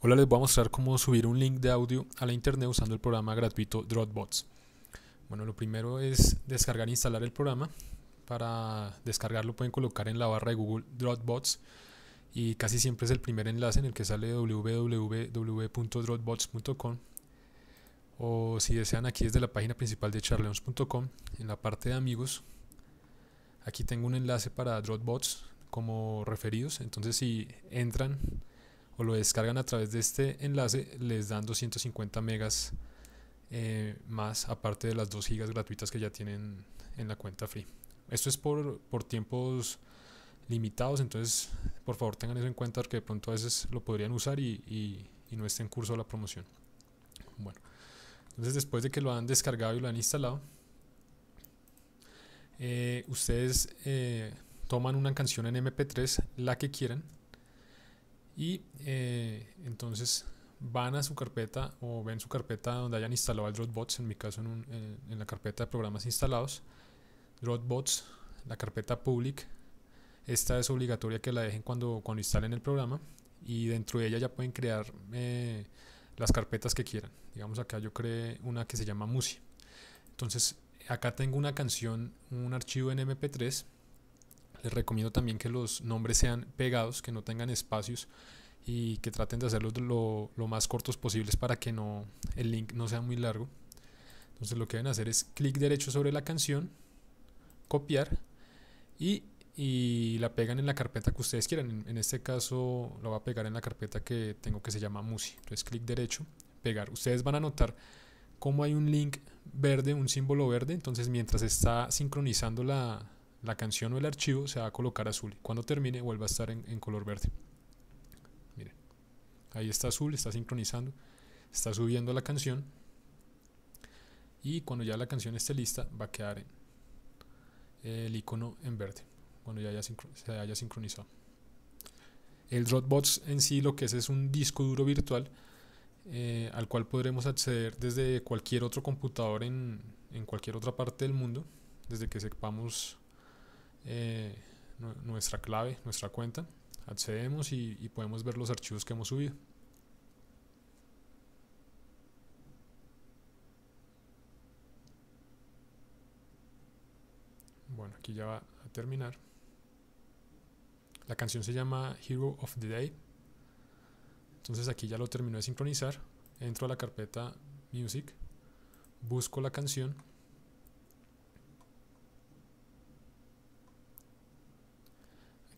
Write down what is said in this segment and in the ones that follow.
Hola, les voy a mostrar cómo subir un link de audio a la internet usando el programa gratuito Dropbox. Bueno, lo primero es descargar e instalar el programa. Para descargarlo pueden colocar en la barra de Google Dropbox y casi siempre es el primer enlace en el que sale www.dropbox.com o si desean aquí desde la página principal de charleons.com en la parte de amigos aquí tengo un enlace para Dropbox como referidos entonces si entran o lo descargan a través de este enlace, les dan 250 megas eh, más, aparte de las 2 gigas gratuitas que ya tienen en la cuenta free. Esto es por, tiempos limitados, entonces por favor tengan eso en cuenta porque de pronto a veces lo podrían usar y, no esté en curso la promoción. Bueno, entonces después de que lo han descargado y lo han instalado, eh, ustedes eh, toman una canción en MP3, la que quieran, y eh, entonces van a su carpeta o ven su carpeta donde hayan instalado el Dropbox, en mi caso en, en, la carpeta de programas instalados, Dropbox, la carpeta public, esta es obligatoria que la dejen cuando, cuando instalen el programa y dentro de ella ya pueden crear eh, las carpetas que quieran. Digamos acá yo creé una que se llama Musi. Entonces acá tengo una canción, un archivo en MP3 les recomiendo también que los nombres sean pegados, que no tengan espacios y que traten de hacerlos lo, lo más cortos posibles para que no, el link no sea muy largo. Entonces lo que deben hacer es clic derecho sobre la canción, copiar y, y, la pegan en la carpeta que ustedes quieran. En, este caso lo va a pegar en la carpeta que tengo que se llama Musi. Entonces clic derecho, pegar. Ustedes van a notar cómo hay un link verde, un símbolo verde. Entonces mientras está sincronizando la, la canción o el archivo se va a colocar azul. Cuando termine vuelva a estar en, color verde. Miren, ahí está azul, está sincronizando, está subiendo la canción. Y cuando ya la canción esté lista va a quedar el icono en verde, cuando ya se haya sincronizado. El Dropbox en sí lo que es es un disco duro virtual eh, al cual podremos acceder desde cualquier otro computador en, en cualquier otra parte del mundo, desde que sepamos eh, nuestra clave, nuestra cuenta. Accedemos y, y podemos ver los archivos que hemos subido. Bueno, aquí ya va a terminar. La canción se llama Hero of the Day. Entonces aquí ya lo terminó de sincronizar. Entro a la carpeta Music. Busco la canción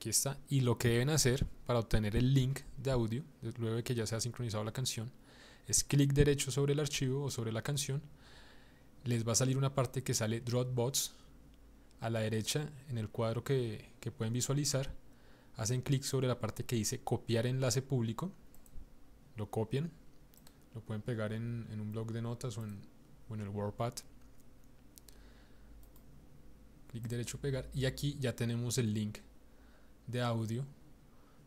Aquí está. Y lo que deben hacer para obtener el link de audio, luego de que ya se ha sincronizado la canción, es clic derecho sobre el archivo o sobre la canción. Les va a salir una parte que sale Dropbox. A la derecha, en el cuadro que, pueden visualizar, hacen clic sobre la parte que dice copiar enlace público. Lo copian. Lo pueden pegar en, un blog de notas o en el WordPad clic derecho pegar y aquí ya tenemos el link de audio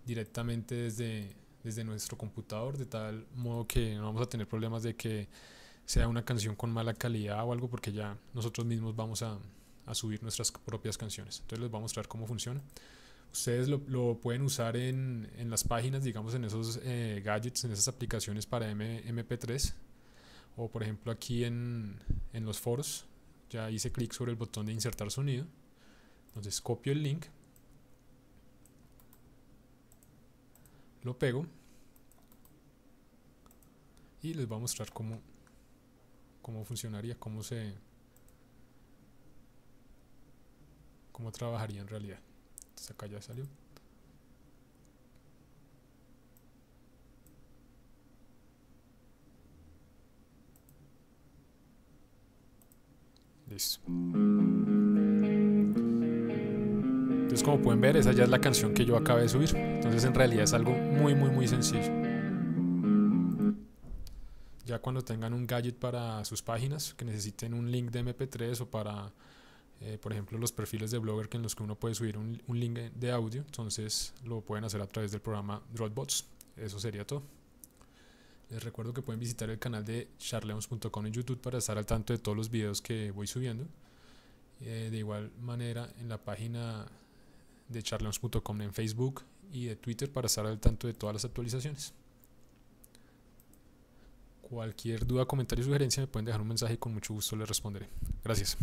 directamente desde, desde nuestro computador, de tal modo que no vamos a tener problemas de que sea una canción con mala calidad o algo, porque ya nosotros mismos vamos a, subir nuestras propias canciones. Entonces les voy a mostrar cómo funciona. Ustedes lo, pueden usar en, las páginas, digamos, en esos eh, gadgets, en esas aplicaciones para MP3. O por ejemplo aquí en, en los foros, ya hice clic sobre el botón de insertar sonido. Entonces copio el link, lo pego y les voy a mostrar cómo, cómo funcionaría, cómo se cómo trabajaría en realidad. Entonces acá ya salió. Listo. Entonces como pueden ver, esa ya es la canción que yo acabé de subir. Entonces en realidad es algo muy muy muy sencillo. Ya cuando tengan un gadget para sus páginas, que necesiten un link de MP3 o para, eh, por ejemplo, los perfiles de blogger en los que uno puede subir un, link de audio, entonces lo pueden hacer a través del programa Dropbox. Eso sería todo. Les recuerdo que pueden visitar el canal de charleons.com en YouTube para estar al tanto de todos los videos que voy subiendo. Eh, de igual manera, en la página de charleons.com en Facebook y de Twitter para estar al tanto de todas las actualizaciones. Cualquier duda, comentario o sugerencia me pueden dejar un mensaje y con mucho gusto les responderé. Gracias.